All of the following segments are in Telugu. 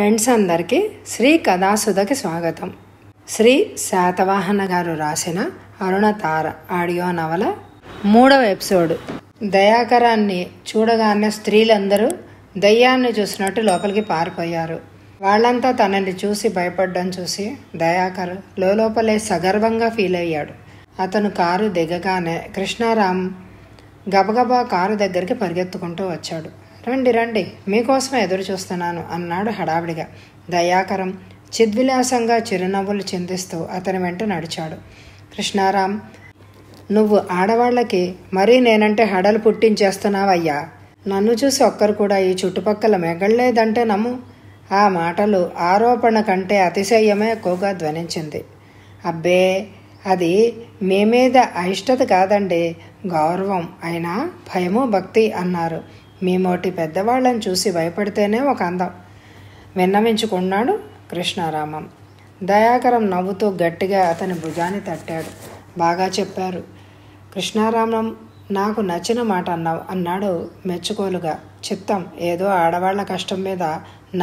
ఫ్రెండ్స్ అందరికీ శ్రీ కథాసుధకి స్వాగతం శ్రీ శాతవాహన గారు రాసిన అరుణతార ఆడియో నవల మూడవ ఎపిసోడ్ దయాకరాన్ని చూడగానే స్త్రీలందరూ దయ్యాన్ని చూసినట్టు లోపలికి పారిపోయారు వాళ్ళంతా తనని చూసి భయపడ్డం చూసి దయాకర్ లోపలే సగర్వంగా ఫీల్ అయ్యాడు అతను కారు దిగగానే కృష్ణారాం గబగబా కారు దగ్గరికి పరిగెత్తుకుంటూ వచ్చాడు రండి రండి మీకోసమే ఎదురు చూస్తున్నాను అన్నాడు హడావిడిగా దయాకరం చిద్విలాసంగా చిరునవ్వులు చిందిస్తూ అతని వెంట నడిచాడు కృష్ణారాం నువ్వు ఆడవాళ్ళకి మరీ నేనంటే హడలు పుట్టించేస్తున్నావయ్యా నన్ను చూసి ఒక్కరు కూడా ఈ చుట్టుపక్కల మెగళ్లేదంటే నమ్ము ఆ మాటలు ఆరోపణ కంటే అతిశయమే ఎక్కువగా ధ్వనించింది అబ్బే అది మీ మీద అయిష్టత కాదండి గౌరవం అయినా భయము భక్తి అన్నారు మేమోటి పెద్దవాళ్ళని చూసి భయపడితేనే ఒక అందం విన్నవించుకున్నాడు కృష్ణారామం దయాకరం నవ్వుతూ గట్టిగా అతని భుజాన్ని తట్టాడు బాగా చెప్పారు కృష్ణారామం నాకు నచ్చిన మాట అన్నావు అన్నాడు మెచ్చుకోలుగా చిత్తం ఏదో ఆడవాళ్ల కష్టం మీద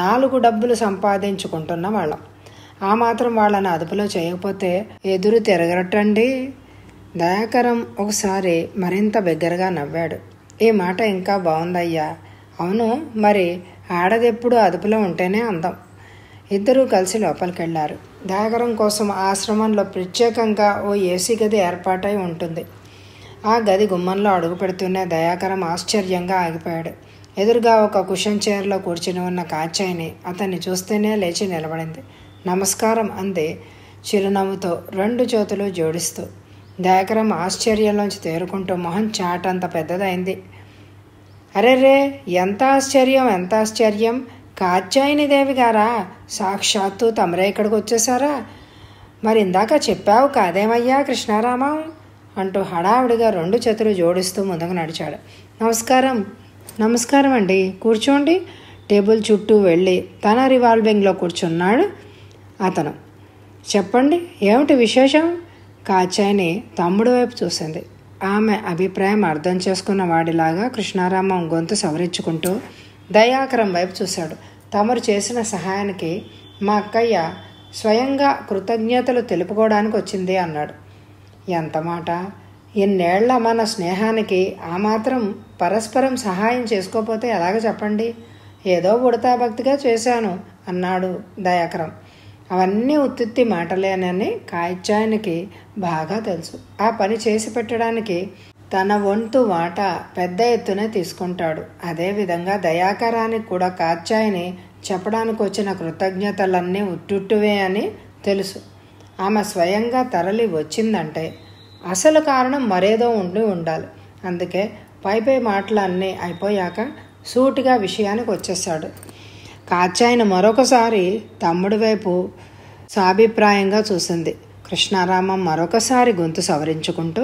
నాలుగు డబ్బులు సంపాదించుకుంటున్న వాళ్ళం ఆ మాత్రం వాళ్ళని అదుపులో చేయకపోతే ఎదురు తిరగరటండి దయాకరం ఒకసారి మరింత బిగ్గరగా నవ్వాడు ఈ మాట ఇంకా బాగుందయ్యా అవును మరి ఆడదెప్పుడు అదుపులో ఉంటేనే అందం ఇద్దరూ కలిసి లోపలికెళ్లారు దాగరం కోసం ఆశ్రమంలో ప్రత్యేకంగా ఓ ఏసీ గది ఏర్పాటై ఉంటుంది ఆ గది గుమ్మంలో అడుగు పెడుతూనే దయాకరం ఆశ్చర్యంగా ఆగిపోయాడు ఎదురుగా ఒక కుషన్ చైర్లో కూర్చుని ఉన్న కాచాయిని అతన్ని చూస్తేనే లేచి నిలబడింది నమస్కారం అంది చిరునవ్వుతో రెండు చేతులు జోడిస్తూ దయాకరం ఆశ్చర్యంలోంచి తేరుకుంటూ మొహం చాటంత పెద్దదైంది అరెరే ఎంత ఆశ్చర్యం ఎంత ఆశ్చర్యం కాచ్యాయని దేవి గారా సాక్షాత్తు తమరే ఇక్కడికి వచ్చేసారా మరి ఇందాక చెప్పావు కాదేమయ్యా కృష్ణారామం అంటూ హడావుడిగా రెండు చేతులు జోడిస్తూ ముందుకు నడిచాడు నమస్కారం నమస్కారం అండి కూర్చోండి టేబుల్ చుట్టూ వెళ్ళి తన రివాల్వింగ్లో కూర్చున్నాడు అతను చెప్పండి ఏమిటి విశేషం కాచాయిని తమ్ముడు వైపు చూసింది ఆమె అభిప్రాయం అర్థం చేసుకున్న వాడిలాగా కృష్ణారామం గొంతు సవరించుకుంటూ దయాకరం వైపు చూశాడు తమరు చేసిన సహాయానికి మా అక్కయ్య స్వయంగా కృతజ్ఞతలు తెలుపుకోవడానికి వచ్చింది అన్నాడు ఎంత మాట ఎన్నేళ్ల మన స్నేహానికి ఆ మాత్రం పరస్పరం సహాయం చేసుకోపోతే ఎలాగ చెప్పండి ఏదో ఉడతా భక్తిగా చేశాను అన్నాడు దయాకరం అవన్నీ ఉత్తుత్తి మాటలేనని కాయిత్యాయనికి బాగా తెలుసు ఆ పని చేసి పెట్టడానికి తన వంతు వాట పెద్ద ఎత్తునే తీసుకుంటాడు అదేవిధంగా దయాకరానికి కూడా కాత్యాయని చెప్పడానికి వచ్చిన కృతజ్ఞతలన్నీ ఉట్టుట్టువే అని తెలుసు ఆమె స్వయంగా తరలి వచ్చిందంటే అసలు కారణం మరేదో ఉండి ఉండాలి అందుకే పైపై మాటలు అన్నీ అయిపోయాక సూటిగా విషయానికి వచ్చేసాడు కాచాయన మరొకసారి తమ్ముడి వైపు సాభిప్రాయంగా చూసింది కృష్ణారామం మరొకసారి గొంతు సవరించుకుంటూ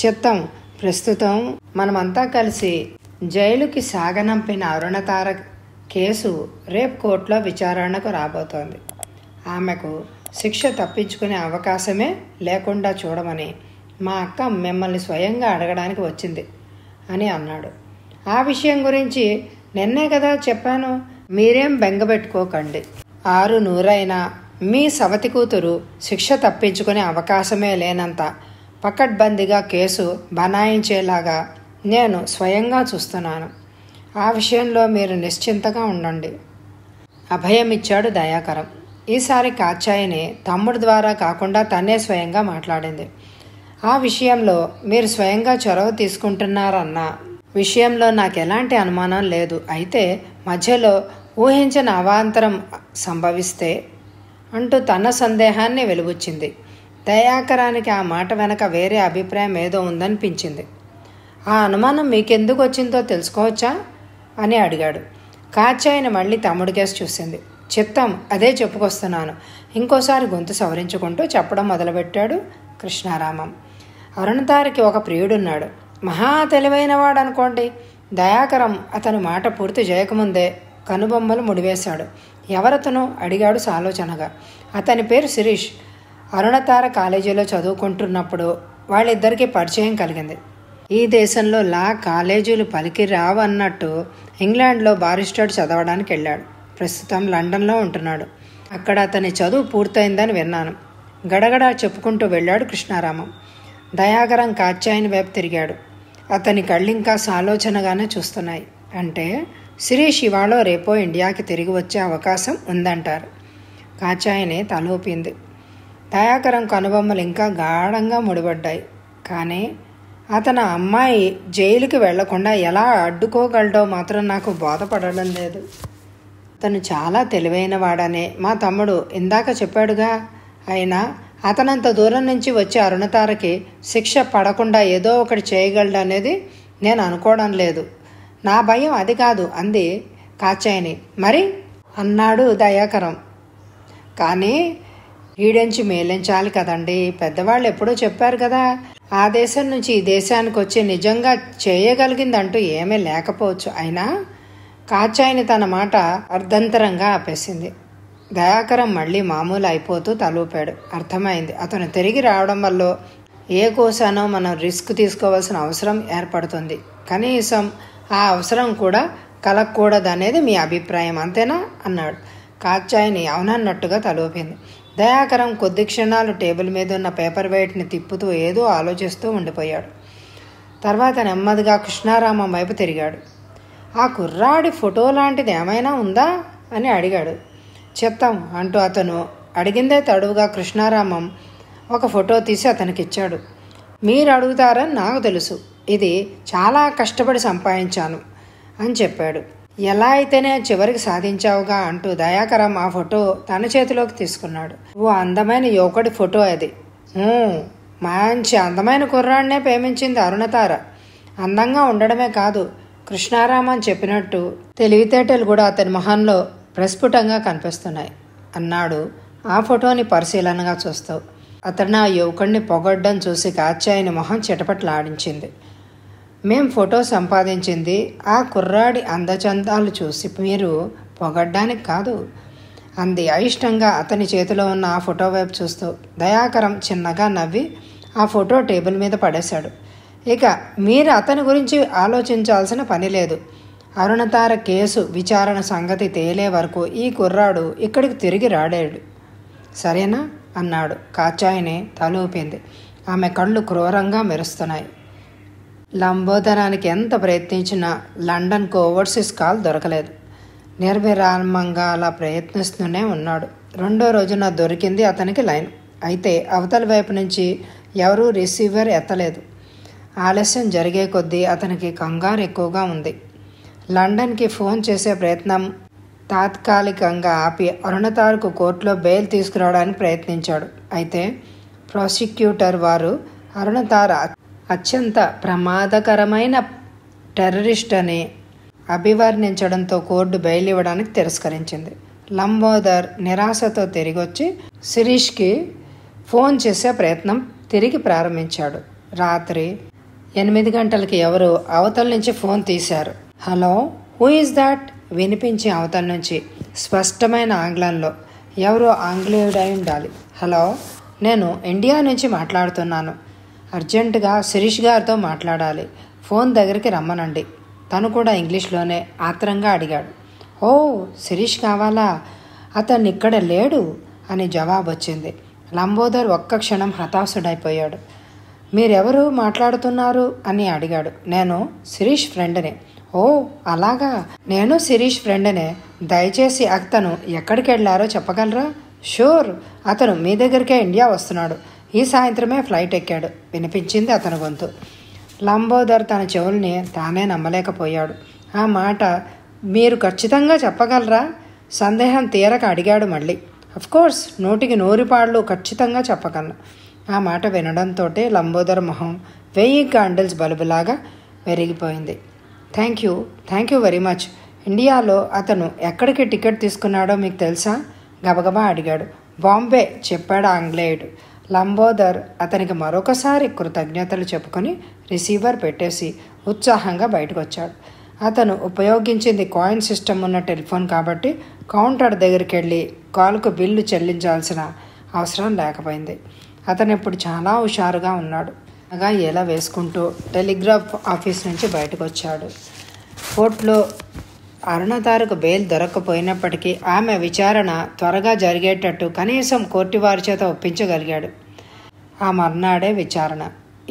చిత్తం ప్రస్తుతం మనమంతా కలిసి జైలుకి సాగనంపిన అరుణతార కేసు రేపు కోర్టులో విచారణకు రాబోతోంది ఆమెకు శిక్ష తప్పించుకునే అవకాశమే లేకుండా చూడమని మా అక్క మిమ్మల్ని స్వయంగా అడగడానికి వచ్చింది అని అన్నాడు ఆ విషయం గురించి నిన్నే కదా చెప్పాను మీరేం బెంగపెట్టుకోకండి ఆరు నూరైనా మీ సవతి కూతురు శిక్ష తప్పించుకునే అవకాశమే లేనంత పకడ్బందీగా కేసు బనాయించేలాగా నేను స్వయంగా చూస్తున్నాను ఆ విషయంలో మీరు నిశ్చింతగా ఉండండి అభయమిచ్చాడు దయాకరం ఈసారి కాచాయిని తమ్ముడు ద్వారా కాకుండా తనే స్వయంగా మాట్లాడింది ఆ విషయంలో మీరు స్వయంగా చొరవ తీసుకుంటున్నారన్నా విషయంలో నాకు ఎలాంటి అనుమానం లేదు అయితే మధ్యలో ఊహించిన అవాంతరం సంభవిస్తే అంటూ తన సందేహాన్ని వెలుగుచ్చింది దయాకరానికి ఆ మాట వెనక వేరే అభిప్రాయం ఏదో ఉందనిపించింది ఆ అనుమానం మీకెందుకు వచ్చిందో తెలుసుకోవచ్చా అని అడిగాడు కాచాయన మళ్ళీ కేసు చూసింది చెప్తాం అదే చెప్పుకొస్తున్నాను ఇంకోసారి గొంతు సవరించుకుంటూ చెప్పడం మొదలుపెట్టాడు కృష్ణారామం అరుణతారికి ఒక ప్రియుడున్నాడు మహా తెలివైనవాడు అనుకోండి దయాకరం అతను మాట పూర్తి చేయకముందే కనుబొమ్మలు ముడివేశాడు ఎవరతను అడిగాడు సాలోచనగా అతని పేరు శిరీష్ అరుణతార కాలేజీలో చదువుకుంటున్నప్పుడు వాళ్ళిద్దరికీ పరిచయం కలిగింది ఈ దేశంలో లా కాలేజీలు పలికి రావన్నట్టు ఇంగ్లాండ్లో బారిస్టర్ చదవడానికి వెళ్ళాడు ప్రస్తుతం లండన్లో ఉంటున్నాడు అక్కడ అతని చదువు పూర్తయిందని విన్నాను గడగడా చెప్పుకుంటూ వెళ్ళాడు కృష్ణారామం దయాగరం కాచ్యాయని వైపు తిరిగాడు అతని కళ్ళు ఇంకా సాలోచనగానే చూస్తున్నాయి అంటే శిరీష్ ఇవాళ రేపో ఇండియాకి తిరిగి వచ్చే అవకాశం ఉందంటారు కాచాయనే తలూపింది దయాకరం కనుబొమ్మలు ఇంకా గాఢంగా ముడిపడ్డాయి కానీ అతను అమ్మాయి జైలుకి వెళ్లకుండా ఎలా అడ్డుకోగలడో మాత్రం నాకు బోధపడడం లేదు అతను చాలా తెలివైన వాడనే మా తమ్ముడు ఇందాక చెప్పాడుగా అయినా అతనంత దూరం నుంచి వచ్చే అరుణతారకి శిక్ష పడకుండా ఏదో ఒకటి చేయగలడనేది నేను అనుకోవడం లేదు నా భయం అది కాదు అంది కాచాయని మరి అన్నాడు దయాకరం కానీ ఈడెంచి మేలించాలి కదండి పెద్దవాళ్ళు ఎప్పుడో చెప్పారు కదా ఆ దేశం నుంచి ఈ దేశానికి వచ్చి నిజంగా చేయగలిగిందంటూ ఏమీ లేకపోవచ్చు అయినా కాచాయిని తన మాట అర్ధంతరంగా ఆపేసింది దయాకరం మళ్ళీ మామూలు అయిపోతూ తలూపాడు అర్థమైంది అతను తిరిగి రావడం వల్ల ఏ కోసానో మనం రిస్క్ తీసుకోవాల్సిన అవసరం ఏర్పడుతుంది కనీసం ఆ అవసరం కూడా కలగకూడదనేది మీ అభిప్రాయం అంతేనా అన్నాడు కాచాయిని అవునన్నట్టుగా తలూపింది దయాకరం కొద్ది క్షణాలు టేబుల్ మీద ఉన్న పేపర్ వెయిట్ని తిప్పుతూ ఏదో ఆలోచిస్తూ ఉండిపోయాడు తర్వాత నెమ్మదిగా కృష్ణారామం వైపు తిరిగాడు ఆ కుర్రాడి ఫోటో లాంటిది ఏమైనా ఉందా అని అడిగాడు చెప్తాం అంటూ అతను అడిగిందే తడువుగా కృష్ణారామం ఒక ఫోటో తీసి అతనికిచ్చాడు మీరు అడుగుతారని నాకు తెలుసు ఇది చాలా కష్టపడి సంపాదించాను అని చెప్పాడు ఎలా అయితేనే చివరికి సాధించావుగా అంటూ దయాకరం ఆ ఫోటో తన చేతిలోకి తీసుకున్నాడు ఓ అందమైన యువకుడి ఫోటో అది మంచి అందమైన కుర్రాడినే ప్రేమించింది అరుణతార అందంగా ఉండడమే కాదు కృష్ణారామన్ చెప్పినట్టు తెలివితేటలు కూడా అతని మొహంలో ప్రస్ఫుటంగా కనిపిస్తున్నాయి అన్నాడు ఆ ఫోటోని పరిశీలనగా చూస్తావు అతను ఆ యువకుడిని పొగడ్డం చూసి కాత్యాయన మొహం చిటపట్లాడించింది మేం ఫోటో సంపాదించింది ఆ కుర్రాడి అందచందాలు చూసి మీరు పొగడ్డానికి కాదు అంది అయిష్టంగా అతని చేతిలో ఉన్న ఆ ఫోటో వైపు చూస్తూ దయాకరం చిన్నగా నవ్వి ఆ ఫోటో టేబుల్ మీద పడేశాడు ఇక మీరు అతని గురించి ఆలోచించాల్సిన పని లేదు అరుణతార కేసు విచారణ సంగతి తేలే వరకు ఈ కుర్రాడు ఇక్కడికి తిరిగి రాడాడు సరేనా అన్నాడు కాచాయనే తలూపింది ఆమె కళ్ళు క్రూరంగా మెరుస్తున్నాయి లంబోదనానికి ఎంత ప్రయత్నించినా లండన్కు ఓవర్సీస్ కాల్ దొరకలేదు నిర్విరామంగా అలా ప్రయత్నిస్తూనే ఉన్నాడు రెండో రోజున దొరికింది అతనికి లైన్ అయితే అవతల వైపు నుంచి ఎవరూ రిసీవర్ ఎత్తలేదు ఆలస్యం జరిగే కొద్దీ అతనికి కంగారు ఎక్కువగా ఉంది లండన్కి ఫోన్ చేసే ప్రయత్నం తాత్కాలికంగా ఆపి అరుణతారుకు కోర్టులో బెయిల్ తీసుకురావడానికి ప్రయత్నించాడు అయితే ప్రాసిక్యూటర్ వారు అరుణతార అత్యంత ప్రమాదకరమైన టెర్రరిస్ట్ అని అభివర్ణించడంతో కోర్టు బెయిల్ ఇవ్వడానికి తిరస్కరించింది లంబోదర్ నిరాశతో తిరిగి వచ్చి శిరీష్కి ఫోన్ చేసే ప్రయత్నం తిరిగి ప్రారంభించాడు రాత్రి ఎనిమిది గంటలకి ఎవరు అవతల నుంచి ఫోన్ తీశారు హలో హూ ఇస్ దాట్ వినిపించి అవతల నుంచి స్పష్టమైన ఆంగ్లంలో ఎవరో ఆంగ్లేయుడై ఉండాలి హలో నేను ఇండియా నుంచి మాట్లాడుతున్నాను అర్జెంటుగా శిరీష్ గారితో మాట్లాడాలి ఫోన్ దగ్గరికి రమ్మనండి తను కూడా ఇంగ్లీష్లోనే ఆత్రంగా అడిగాడు ఓ శిరీష్ కావాలా అతన్ని ఇక్కడ లేడు అని జవాబు వచ్చింది లంబోదర్ ఒక్క క్షణం హతాశుడైపోయాడు మీరెవరు మాట్లాడుతున్నారు అని అడిగాడు నేను శిరీష్ ఫ్రెండ్ని ఓ అలాగా నేను శిరీష్ ఫ్రెండ్నే దయచేసి అతను ఎక్కడికి వెళ్ళారో చెప్పగలరా షూర్ అతను మీ దగ్గరికే ఇండియా వస్తున్నాడు ఈ సాయంత్రమే ఫ్లైట్ ఎక్కాడు వినిపించింది అతని గొంతు లంబోదర్ తన చెవుల్ని తానే నమ్మలేకపోయాడు ఆ మాట మీరు ఖచ్చితంగా చెప్పగలరా సందేహం తీరక అడిగాడు మళ్ళీ కోర్స్ నూటికి నోరిపాళ్ళు ఖచ్చితంగా చెప్పగలను ఆ మాట వినడంతో లంబోదర్ మొహం వెయ్యి క్యాండిల్స్ బలుబులాగా పెరిగిపోయింది thank you thank you very much ఇండియాలో అతను ఎక్కడికి టికెట్ తీసుకున్నాడో మీకు తెలుసా గబగబా అడిగాడు బాంబే చెప్పాడు ఆంగ్లేయుడు లంబోదర్ అతనికి మరొకసారి కృతజ్ఞతలు చెప్పుకొని రిసీవర్ పెట్టేసి ఉత్సాహంగా బయటకు వచ్చాడు అతను ఉపయోగించింది కాయిన్ సిస్టమ్ ఉన్న టెలిఫోన్ కాబట్టి కౌంటర్ దగ్గరికి వెళ్ళి కాల్కు బిల్లు చెల్లించాల్సిన అవసరం లేకపోయింది అతను ఇప్పుడు చాలా హుషారుగా ఉన్నాడు అనగా ఎలా వేసుకుంటూ టెలిగ్రాఫ్ ఆఫీస్ నుంచి బయటకు వచ్చాడు కోర్టులో అరుణతారకు బెయిల్ దొరక్కపోయినప్పటికీ ఆమె విచారణ త్వరగా జరిగేటట్టు కనీసం కోర్టు వారి చేత ఒప్పించగలిగాడు ఆ మర్నాడే విచారణ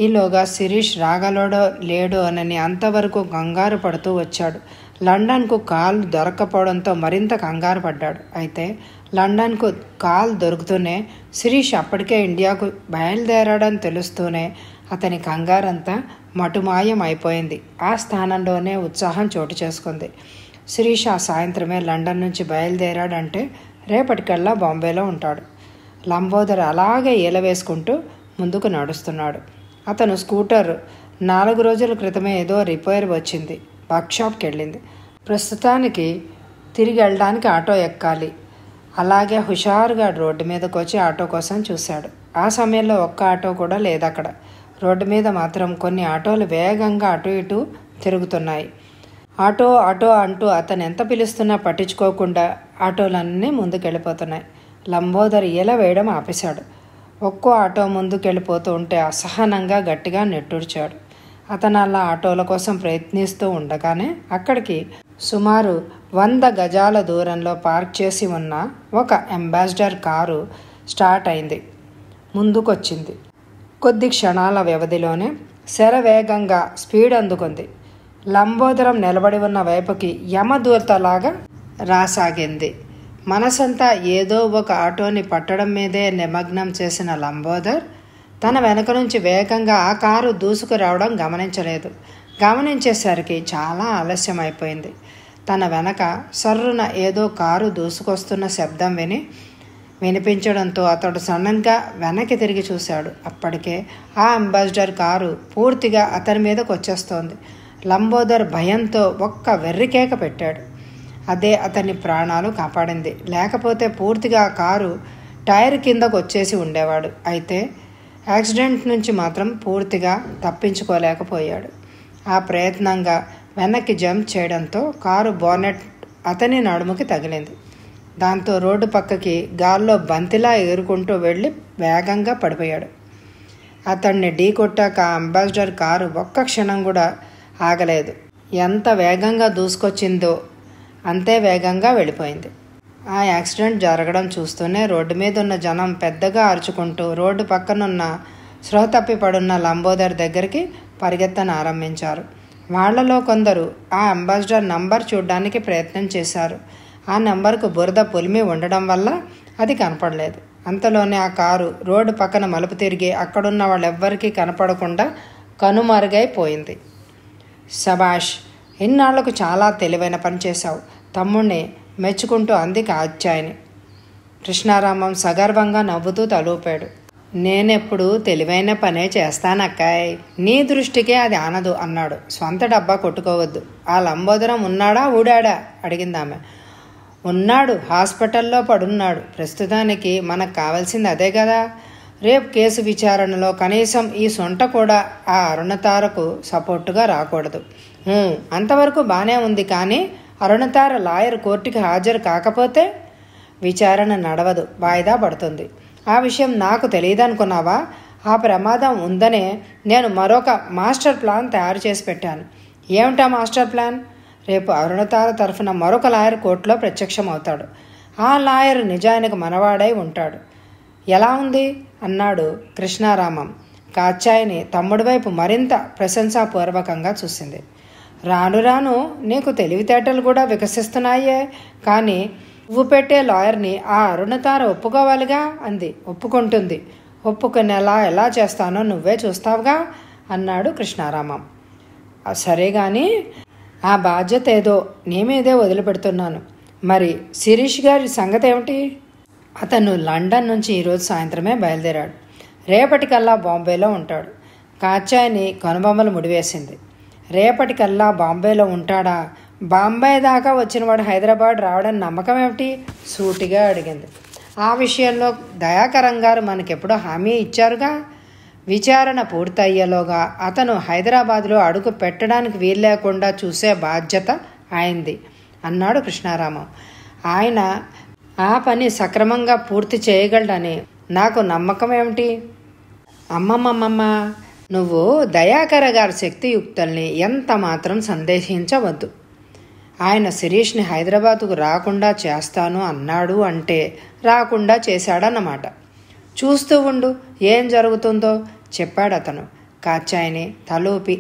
ఈలోగా శిరీష్ రాగలడో లేడో అనని అంతవరకు కంగారు పడుతూ వచ్చాడు లండన్కు కాల్ దొరకపోవడంతో మరింత కంగారు పడ్డాడు అయితే లండన్కు కాల్ దొరుకుతూనే శిరీష్ అప్పటికే ఇండియాకు బయలుదేరాడని తెలుస్తూనే అతని కంగారంతా మటుమాయమైపోయింది ఆ స్థానంలోనే ఉత్సాహం చోటు చేసుకుంది శిరీష ఆ సాయంత్రమే లండన్ నుంచి బయలుదేరాడంటే రేపటికల్లా బాంబేలో ఉంటాడు లంబోదర్ అలాగే ఏలవేసుకుంటూ ముందుకు నడుస్తున్నాడు అతను స్కూటర్ నాలుగు రోజుల క్రితమే ఏదో రిపేర్ వచ్చింది వర్క్షాప్కి వెళ్ళింది ప్రస్తుతానికి తిరిగి వెళ్ళడానికి ఆటో ఎక్కాలి అలాగే హుషారుగా రోడ్డు మీదకి వచ్చి ఆటో కోసం చూశాడు ఆ సమయంలో ఒక్క ఆటో కూడా లేదు అక్కడ రోడ్డు మీద మాత్రం కొన్ని ఆటోలు వేగంగా అటు ఇటు తిరుగుతున్నాయి ఆటో ఆటో అంటూ అతను ఎంత పిలుస్తున్నా పట్టించుకోకుండా ఆటోలన్నీ ముందుకెళ్ళిపోతున్నాయి లంబోదరి ఇలా వేయడం ఆపేశాడు ఒక్కో ఆటో ముందుకెళ్ళిపోతూ ఉంటే అసహనంగా గట్టిగా నెట్టుడ్చాడు అతను అలా ఆటోల కోసం ప్రయత్నిస్తూ ఉండగానే అక్కడికి సుమారు వంద గజాల దూరంలో పార్క్ చేసి ఉన్న ఒక అంబాసిడర్ కారు స్టార్ట్ అయింది ముందుకొచ్చింది కొద్ది క్షణాల వ్యవధిలోనే శర వేగంగా స్పీడ్ అందుకుంది లంబోదరం నిలబడి ఉన్న వైపుకి యమదూర్తలాగా రాసాగింది మనసంతా ఏదో ఒక ఆటోని పట్టడం మీదే నిమగ్నం చేసిన లంబోదర్ తన వెనక నుంచి వేగంగా ఆ కారు దూసుకురావడం గమనించలేదు గమనించేసరికి చాలా ఆలస్యమైపోయింది తన వెనక సర్రున ఏదో కారు దూసుకొస్తున్న శబ్దం విని వినిపించడంతో అతడు సడన్గా వెనక్కి తిరిగి చూశాడు అప్పటికే ఆ అంబాసిడర్ కారు పూర్తిగా అతని మీదకు వచ్చేస్తోంది లంబోదర్ భయంతో ఒక్క వెర్రికేక పెట్టాడు అదే అతని ప్రాణాలు కాపాడింది లేకపోతే పూర్తిగా ఆ కారు టైర్ కిందకు వచ్చేసి ఉండేవాడు అయితే యాక్సిడెంట్ నుంచి మాత్రం పూర్తిగా తప్పించుకోలేకపోయాడు ఆ ప్రయత్నంగా వెనక్కి జంప్ చేయడంతో కారు బోనెట్ అతని నడుముకి తగిలింది దాంతో రోడ్డు పక్కకి గాల్లో బంతిలా ఎగురుకుంటూ వెళ్ళి వేగంగా పడిపోయాడు అతన్ని ఢీ కొట్టాక అంబాసిడర్ కారు ఒక్క క్షణం కూడా ఆగలేదు ఎంత వేగంగా దూసుకొచ్చిందో అంతే వేగంగా వెళ్ళిపోయింది ఆ యాక్సిడెంట్ జరగడం చూస్తూనే రోడ్డు మీద ఉన్న జనం పెద్దగా అరుచుకుంటూ రోడ్డు పక్కనున్న స్రోహ తప్పిపడున్న లంబోదర్ దగ్గరికి పరిగెత్తన ఆరంభించారు వాళ్లలో కొందరు ఆ అంబాసిడర్ నంబర్ చూడడానికి ప్రయత్నం చేశారు ఆ నెంబర్కు బురద పొలిమి ఉండడం వల్ల అది కనపడలేదు అంతలోనే ఆ కారు రోడ్డు పక్కన మలుపు తిరిగి అక్కడున్న వాళ్ళెవ్వరికీ కనపడకుండా కనుమరుగైపోయింది సభాష్ ఇన్నాళ్లకు చాలా తెలివైన పని చేశావు తమ్ముణ్ణి మెచ్చుకుంటూ అంది కాచ్చాయని కృష్ణారామం సగర్వంగా నవ్వుతూ తలూపాడు నేనెప్పుడు తెలివైన పనే చేస్తానక్కాయ్ నీ దృష్టికే అది ఆనదు అన్నాడు స్వంత డబ్బా కొట్టుకోవద్దు ఆ లంబోదరం ఉన్నాడా ఊడాడా అడిగిందామె ఉన్నాడు హాస్పిటల్లో పడున్నాడు ప్రస్తుతానికి మనకు కావాల్సింది అదే కదా రేపు కేసు విచారణలో కనీసం ఈ సొంట కూడా ఆ అరుణతారకు సపోర్టుగా రాకూడదు అంతవరకు బాగానే ఉంది కానీ అరుణతార లాయర్ కోర్టుకి హాజరు కాకపోతే విచారణ నడవదు వాయిదా పడుతుంది ఆ విషయం నాకు తెలియదనుకున్నావా ఆ ప్రమాదం ఉందనే నేను మరొక మాస్టర్ ప్లాన్ తయారు చేసి పెట్టాను ఏమిటా మాస్టర్ ప్లాన్ రేపు అరుణతార తరఫున మరొక లాయర్ కోర్టులో ప్రత్యక్షమవుతాడు ఆ లాయర్ నిజానికి మనవాడై ఉంటాడు ఎలా ఉంది అన్నాడు కృష్ణారామం కాచాయిని తమ్ముడి వైపు మరింత ప్రశంసాపూర్వకంగా చూసింది రాను రాను నీకు తెలివితేటలు కూడా వికసిస్తున్నాయే కానీ నువ్వు పెట్టే లాయర్ని ఆ అరుణతార ఒప్పుకోవాలిగా అంది ఒప్పుకుంటుంది ఒప్పుకునేలా ఎలా చేస్తానో నువ్వే చూస్తావుగా అన్నాడు కృష్ణారామం సరే కానీ ఆ బాధ్యత ఏదో నేమేదే వదిలిపెడుతున్నాను మరి శిరీష్ గారి సంగతి ఏమిటి అతను లండన్ నుంచి ఈరోజు సాయంత్రమే బయలుదేరాడు రేపటికల్లా బాంబేలో ఉంటాడు కాచాయిని కనుబొమ్మలు ముడివేసింది రేపటికల్లా బాంబేలో ఉంటాడా బాంబే దాకా వచ్చినవాడు హైదరాబాద్ రావడం నమ్మకం ఏమిటి సూటిగా అడిగింది ఆ విషయంలో దయాకరం గారు మనకెప్పుడో హామీ ఇచ్చారుగా విచారణ పూర్తయ్యేలోగా అతను హైదరాబాద్లో అడుగు పెట్టడానికి వీల్లేకుండా చూసే బాధ్యత ఆయనది అన్నాడు కృష్ణారామం ఆయన ఆ పని సక్రమంగా పూర్తి చేయగలడని నాకు నమ్మకం ఏమిటి అమ్మమ్మమ్మమ్మ నువ్వు దయాకర గారి శక్తియుక్తుల్ని ఎంత మాత్రం సందేహించవద్దు ఆయన శిరీష్ని హైదరాబాదుకు రాకుండా చేస్తాను అన్నాడు అంటే రాకుండా చేశాడన్నమాట చూస్తూ ఉండు ఏం జరుగుతుందో చెప్పాడు అతను కాచాయని తలూపి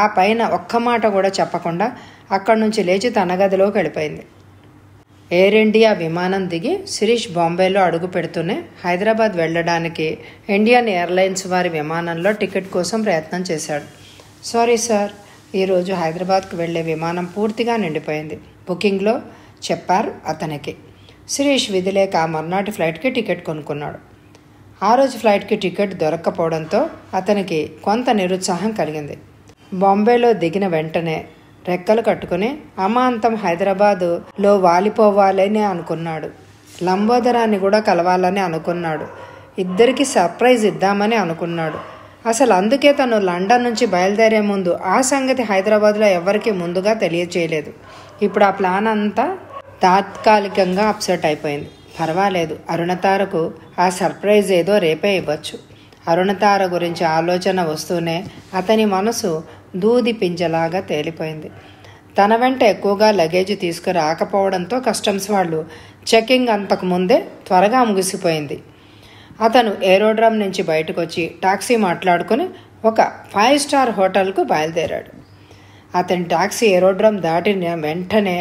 ఆ పైన ఒక్క మాట కూడా చెప్పకుండా అక్కడి నుంచి లేచి తన గదిలోకి వెళ్ళిపోయింది ఎయిర్ ఇండియా విమానం దిగి శిరీష్ బాంబేలో అడుగు పెడుతూనే హైదరాబాద్ వెళ్ళడానికి ఇండియన్ ఎయిర్లైన్స్ వారి విమానంలో టికెట్ కోసం ప్రయత్నం చేశాడు సారీ సార్ ఈరోజు హైదరాబాద్కు వెళ్లే విమానం పూర్తిగా నిండిపోయింది బుకింగ్లో చెప్పారు అతనికి శిరీష్ విధిలేక మర్నాటి ఫ్లైట్కి టికెట్ కొనుక్కున్నాడు ఆ రోజు ఫ్లైట్కి టికెట్ దొరక్కపోవడంతో అతనికి కొంత నిరుత్సాహం కలిగింది బాంబేలో దిగిన వెంటనే రెక్కలు కట్టుకుని అమాంతం హైదరాబాదులో వాలిపోవాలని అనుకున్నాడు లంబోదరాన్ని కూడా కలవాలని అనుకున్నాడు ఇద్దరికి సర్ప్రైజ్ ఇద్దామని అనుకున్నాడు అసలు అందుకే తను లండన్ నుంచి బయలుదేరే ముందు ఆ సంగతి హైదరాబాద్లో ఎవరికీ ముందుగా తెలియచేయలేదు ఇప్పుడు ఆ ప్లాన్ అంతా తాత్కాలికంగా అప్సెట్ అయిపోయింది పర్వాలేదు అరుణతారకు ఆ సర్ప్రైజ్ ఏదో రేపే ఇవ్వచ్చు అరుణతార గురించి ఆలోచన వస్తూనే అతని మనసు దూది పింజలాగా తేలిపోయింది తన వెంట ఎక్కువగా లగేజ్ తీసుకురాకపోవడంతో కస్టమ్స్ వాళ్ళు చెకింగ్ అంతకుముందే త్వరగా ముగిసిపోయింది అతను ఏరోడ్రమ్ నుంచి బయటకు వచ్చి టాక్సీ మాట్లాడుకుని ఒక ఫైవ్ స్టార్ హోటల్కు బయలుదేరాడు అతని టాక్సీ ఏరోడ్రమ్ దాటిన వెంటనే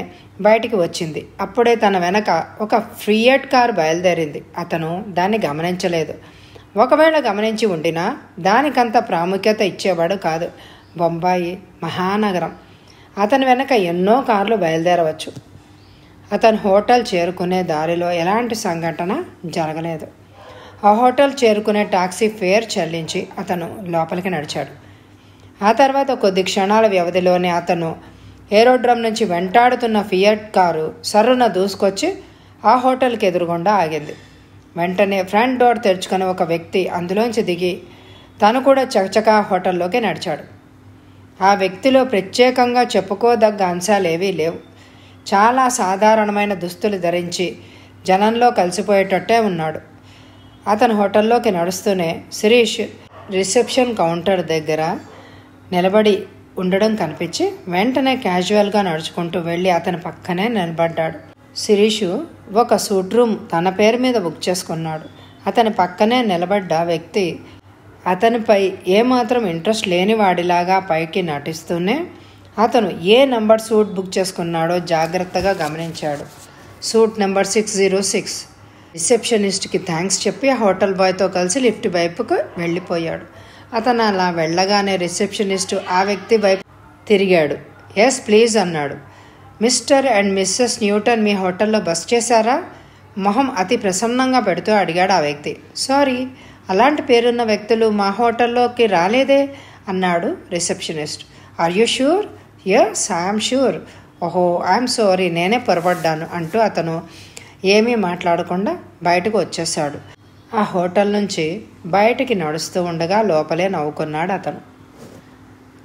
బయటికి వచ్చింది అప్పుడే తన వెనక ఒక ఫ్రియట్ కార్ బయలుదేరింది అతను దాన్ని గమనించలేదు ఒకవేళ గమనించి ఉండినా దానికంత ప్రాముఖ్యత ఇచ్చేవాడు కాదు బొంబాయి మహానగరం అతని వెనక ఎన్నో కార్లు బయలుదేరవచ్చు అతను హోటల్ చేరుకునే దారిలో ఎలాంటి సంఘటన జరగలేదు ఆ హోటల్ చేరుకునే టాక్సీ ఫేర్ చెల్లించి అతను లోపలికి నడిచాడు ఆ తర్వాత కొద్ది క్షణాల వ్యవధిలోనే అతను ఏరోడ్రమ్ నుంచి వెంటాడుతున్న ఫియట్ కారు సర్రున దూసుకొచ్చి ఆ హోటల్కి ఎదురుగుండా ఆగింది వెంటనే ఫ్రంట్ డోర్ తెరుచుకుని ఒక వ్యక్తి అందులోంచి దిగి తను కూడా చకచకా హోటల్లోకి నడిచాడు ఆ వ్యక్తిలో ప్రత్యేకంగా చెప్పుకోదగ్గ అంశాలేవీ లేవు చాలా సాధారణమైన దుస్తులు ధరించి జనంలో కలిసిపోయేటట్టే ఉన్నాడు అతను హోటల్లోకి నడుస్తూనే శిరీష్ రిసెప్షన్ కౌంటర్ దగ్గర నిలబడి ఉండడం కనిపించి వెంటనే క్యాజువల్గా నడుచుకుంటూ వెళ్ళి అతని పక్కనే నిలబడ్డాడు శిరీషు ఒక సూట్ రూమ్ తన పేరు మీద బుక్ చేసుకున్నాడు అతని పక్కనే నిలబడ్డ వ్యక్తి అతనిపై ఏమాత్రం ఇంట్రెస్ట్ లేనివాడిలాగా పైకి నటిస్తూనే అతను ఏ నంబర్ సూట్ బుక్ చేసుకున్నాడో జాగ్రత్తగా గమనించాడు suite number six zero six రిసెప్షనిస్ట్కి థ్యాంక్స్ చెప్పి హోటల్ బాయ్తో కలిసి లిఫ్ట్ వైపుకు వెళ్ళిపోయాడు అతను అలా వెళ్ళగానే రిసెప్షనిస్ట్ ఆ వ్యక్తి వైపు తిరిగాడు ఎస్ ప్లీజ్ అన్నాడు మిస్టర్ అండ్ మిస్సెస్ న్యూటన్ మీ హోటల్లో బస్ చేశారా మొహం అతి ప్రసన్నంగా పెడుతూ అడిగాడు ఆ వ్యక్తి సారీ అలాంటి పేరున్న వ్యక్తులు మా హోటల్లోకి రాలేదే అన్నాడు receptionist are you sure yes I'm sure ఓహో ఐఎమ్ సారీ నేనే పొరపడ్డాను అంటూ అతను ఏమీ మాట్లాడకుండా బయటకు వచ్చేశాడు ఆ హోటల్ నుంచి బయటికి నడుస్తూ ఉండగా లోపలే నవ్వుకున్నాడు అతను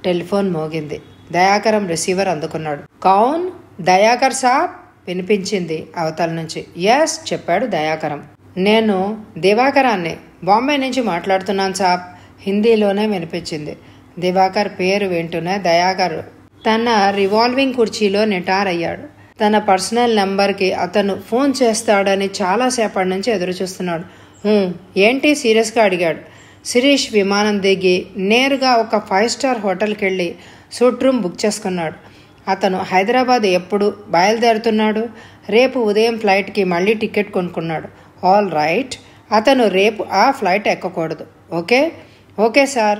టెలిఫోన్ మోగింది దయాకరం రిసీవర్ అందుకున్నాడు కౌన్ దయాకర్ సాబ్ వినిపించింది అవతల నుంచి ఎస్ చెప్పాడు దయాకరం నేను దివాకరాన్ని బాంబే నుంచి మాట్లాడుతున్నాను సాబ్ హిందీలోనే వినిపించింది దివాకర్ పేరు వింటూనే దయాకర్ తన రివాల్వింగ్ కుర్చీలో నిటారయ్యాడు తన పర్సనల్ నెంబర్కి అతను ఫోన్ చేస్తాడని చాలాసేపటి నుంచి ఎదురు చూస్తున్నాడు ఏంటి సీరియస్గా అడిగాడు శిరీష్ విమానం దిగి నేరుగా ఒక ఫైవ్ స్టార్ హోటల్కి వెళ్ళి సూట్ రూమ్ బుక్ చేసుకున్నాడు అతను హైదరాబాద్ ఎప్పుడు బయలుదేరుతున్నాడు రేపు ఉదయం ఫ్లైట్కి మళ్ళీ టికెట్ కొనుక్కున్నాడు ఆల్ రైట్ అతను రేపు ఆ ఫ్లైట్ ఎక్కకూడదు ఓకే ఓకే సార్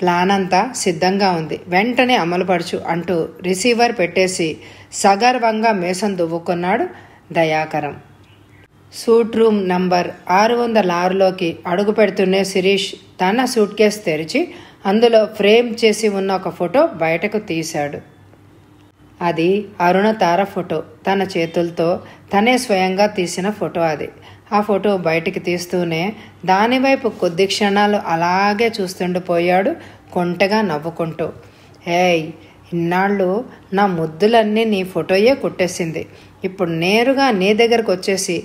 ప్లాన్ అంతా సిద్ధంగా ఉంది వెంటనే అమలుపరచు అంటూ రిసీవర్ పెట్టేసి సగర్వంగా మేసం దువ్వుకున్నాడు దయాకరం సూట్ రూమ్ నంబర్ ఆరు వందల ఆరులోకి అడుగు పెడుతూనే శిరీష్ తన సూట్ కేసు తెరిచి అందులో ఫ్రేమ్ చేసి ఉన్న ఒక ఫోటో బయటకు తీశాడు అది అరుణ తార ఫోటో తన చేతులతో తనే స్వయంగా తీసిన ఫోటో అది ఆ ఫోటో బయటికి తీస్తూనే దానివైపు కొద్ది క్షణాలు అలాగే చూస్తుండిపోయాడు కొంటగా నవ్వుకుంటూ ఏయ్ ఇన్నాళ్ళు నా ముద్దులన్నీ నీ ఫోటోయే కుట్టేసింది ఇప్పుడు నేరుగా నీ దగ్గరకు వచ్చేసి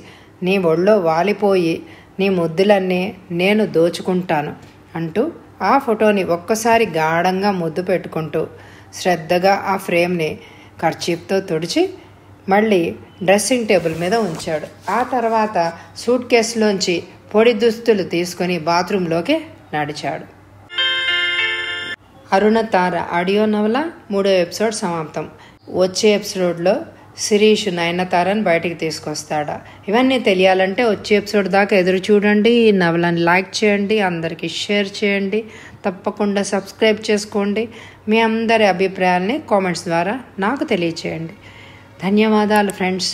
నీ ఒళ్ళో వాలిపోయి నీ ముద్దులన్నీ నేను దోచుకుంటాను అంటూ ఆ ఫోటోని ఒక్కసారి గాఢంగా ముద్దు పెట్టుకుంటూ శ్రద్ధగా ఆ ఫ్రేమ్ని ఖర్చీప్తో తుడిచి మళ్ళీ డ్రెస్సింగ్ టేబుల్ మీద ఉంచాడు ఆ తర్వాత సూట్ కేసులోంచి పొడి దుస్తులు తీసుకొని బాత్రూంలోకి నడిచాడు అరుణ తార ఆడియో నవల మూడో ఎపిసోడ్ సమాప్తం వచ్చే ఎపిసోడ్లో శిరీష్ నయనతారని బయటికి తీసుకొస్తాడా ఇవన్నీ తెలియాలంటే వచ్చే ఎపిసోడ్ దాకా ఎదురు చూడండి ఈ నవలను లైక్ చేయండి అందరికీ షేర్ చేయండి తప్పకుండా సబ్స్క్రైబ్ చేసుకోండి మీ అందరి అభిప్రాయాల్ని కామెంట్స్ ద్వారా నాకు తెలియచేయండి ధన్యవాదాలు ఫ్రెండ్స్